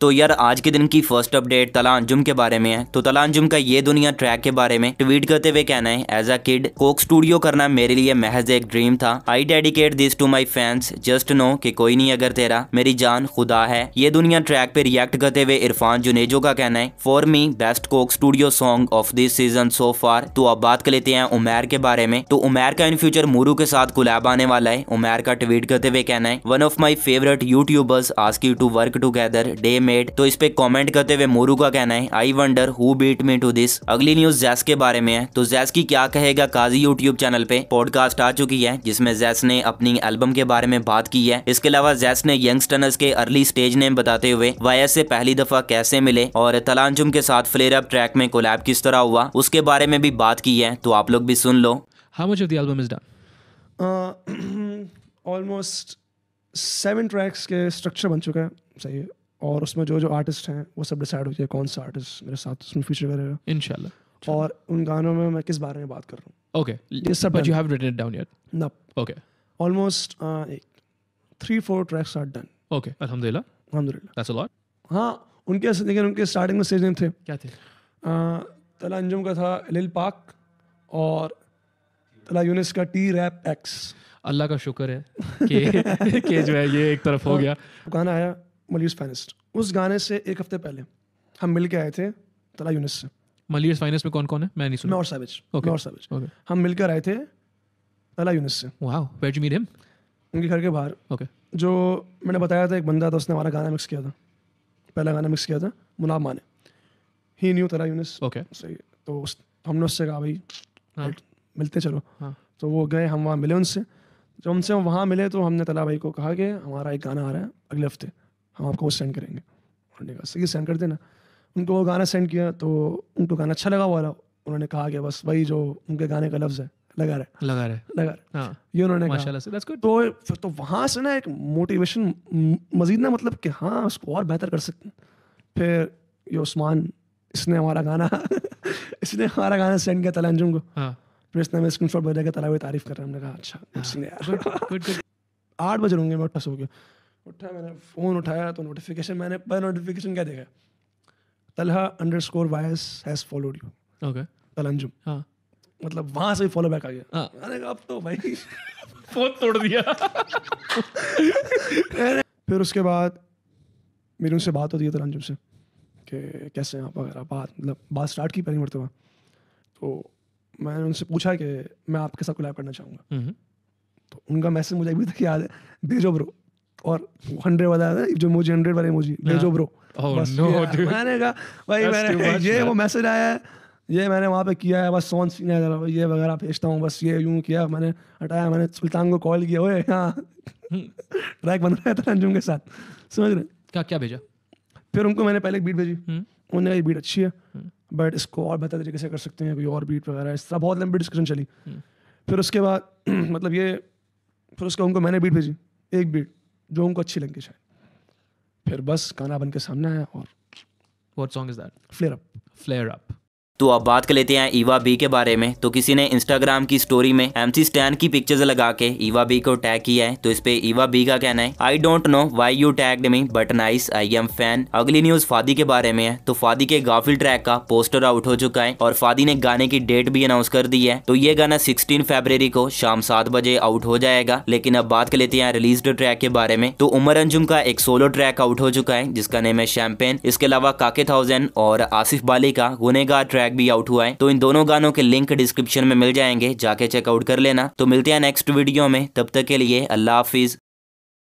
तो यार आज के दिन की फर्स्ट अपडेट तलांजुम के बारे में है तो तलांजुम का ये दुनिया ट्रैक के बारे में ट्वीट करते हुए कहना है as a kid Coke Studio करना मेरे लिए महज एक ड्रीम था I dedicate this to my fans just know कि कोई नहीं अगर तेरा मेरी जान खुदा है ये दुनिया ट्रैक पे रिएक्ट करते हुए इरफान जुनेजो का कहना है for me best Coke Studio song of this season so far तो आप बात कर लेते हैं उमेर के बारे में तो उमेर का इन फ्यूचर मोरू के साथ गुलाब आने वाला है उमेर का ट्वीट करते हुए कहना है one of my favourite YouTubers ask you to work together day made तो इस पे कॉमेंट करते हुए मोरू का कहना है I wonder who beat me to this अगली न्यूज जैस के बारे में है तो जैस की क्या कहेगा काजी यूट्यूब चैनल पे पॉडकास्ट आ चुकी है जिसमें जैस ने अपनी एल्बम के बारे में बात की है इसके अलावा जैस ने यंगस्टनर्स के अर्ली स्टेज नेम बताते हुए वायस से पहली दफा कैसे मिले और तलांजुम के साथ फ्लेयर अप ट्रैक में कोलैब किस तरह हुआ उसके बारे में भी बात की है तो आप लोग भी सुन लो how much of the album is done almost seven tracks के स्ट्रक्चर बन चुका है सही है और उसमें जो जो आर्टिस्ट हैं वो सब डिसाइड हो जाए कौन सा आर्टिस्ट मेरे साथ उसमें फीचर करेगा इनशाला और उन गानों में मैं किस बारे में बात कर रहा हूँ okay. Almost three four tracks are done okay अल्हम्दुलिल्लाह अल्हम्दुलिल्लाह दैट्स अ लॉट हाँ उनके लेकिन उनके स्टार्टिंग में नेम थे क्या थे तला अंजुम का था लिल पाक और तला यूनिस का टी रैप एक्स अल्लाह का शुक्र है कि जो है ये एक तरफ हो गया गाना आया मलियस फाइनेस्ट उस गाने से एक हफ्ते पहले हम मिल के आए थे तला यूनिस से मलियस फाइनेस्ट में कौन कौन है मैं नहीं सुना मैं और साबिज ओके और साबिज हम मिलकर आए थे तला यूनिस से wow where you meet him उनके घर के बाहर ओके okay. जो मैंने बताया था एक बंदा था उसने हमारा गाना मिक्स किया था पहला गाना मिक्स किया था मुनाब माने ही न्यू तला यूनिस ओके सही तो उस हमने उससे कहा भाई हाँ. मिलते चलो हाँ. तो वो गए हम वहाँ मिले उनसे जब हमसे हम वहाँ मिले तो हमने तला भाई को कहा कि हमारा एक गाना आ रहा है अगले हफ्ते हम आपको वो सेंड करेंगे उन्होंने कहा सही सेंड कर देना उनको वो गाना सेंड किया तो उनको गाना अच्छा लगा वाला उन्होंने कहा कि बस वही जो उनके गाने का लफ्ज़ है लगा रहे लगा रहे लगा रहे हाँ, ये उन्होंने कहा से दैट्स गुड तो तो वहाँ से ना एक मोटिवेशन मजीद ना मतलब कि हाँ उसको और बेहतर कर सकते फिर ये उस्मान इसने हमारा गाना इसने हमारा गाना सेंड किया तला अंजुम को हाँ. फिर इसने हमें स्क्रीन शॉट भेजा के तला हुई तारीफ कर रहे हमने कहा अच्छा आठ बजे होंगे मैं उठा सो गया उठा मैंने फ़ोन उठाया तो नोटिफिकेशन मैंने पर नोटिफिकेशन क्या देखा तलहा अंडर स्कोर वायस has followed you okay Talha Anjum हाँ मतलब वहाँ से फॉलो बैक आ गया अरे हाँ। अब तो भाई फोन तोड़ दिया फिर उसके बाद मेरी उनसे बात होती है तलंजुम से कि कैसे हैं आप वगैरह बात मतलब बात स्टार्ट की पहली मरतबा तो मैंने उनसे पूछा कि मैं आपके साथ कोलैब करना चाहूँगा हम्म। तो उनका मैसेज मुझे अभी तक याद है भेजो ब्रो और हंड्रेड वाला जो मुझे हंड्रेड वाला इमोजी भेजो ब्रो बस मैंने कहा भाई मैंने ये वो मैसेज आया है ये मैंने वहाँ पे किया है बस सोन सीन है ये वगैरह भेजता हूँ बस ये यूँ किया मैंने हटाया मैंने सुल्तान को कॉल किया हुए हाँ ट्रैक हम्म। बन रहा था अंजुम के साथ समझ रहे क्या क्या भेजा फिर उनको मैंने पहले एक बीट भेजी हम्म। उन्होंने कहा बीट अच्छी है बट हम्म। इसको और बेहतर तरीके से कर सकते हैं कोई और बीट वगैरह इस तरह बहुत लंबी डिस्कशन चली फिर उसके बाद मतलब ये फिर उसके उनको मैंने बीट भेजी एक बीट जो उनको अच्छी लगी शायद फिर बस गाना बन के सामने आया और what song is that flare up flare up तो अब बात कर लेते हैं ईवा बी के बारे में तो किसी ने इंस्टाग्राम की स्टोरी में एमसी स्टैन की पिक्चर्स लगा के ईवा बी को टैग किया है तो इस पे ईवा बी का कहना है I don't know why you tag me but nice I am fan अगली न्यूज फादी के बारे में है तो फादी के गाफिल ट्रैक का पोस्टर आउट हो चुका है और फादी ने गाने की डेट भी अनाउंस कर दी है तो ये गाना सिक्सटीन फेब्रवरी को शाम सात बजे आउट हो जाएगा लेकिन अब बात कर लेते हैं रिलीज ट्रैक के बारे में तो उमर अंजुम का एक सोलो ट्रैक आउट हो चुका है जिसका नेम है शैम्पेन इसके अलावा काके थाउजेंड और आसिफ बाली का गुनेगा ट्रैक ट्रैक भी आउट हुआ है तो इन दोनों गानों के लिंक डिस्क्रिप्शन में मिल जाएंगे जाके चेकआउट कर लेना तो मिलते हैं नेक्स्ट वीडियो में तब तक के लिए अल्लाह हाफिज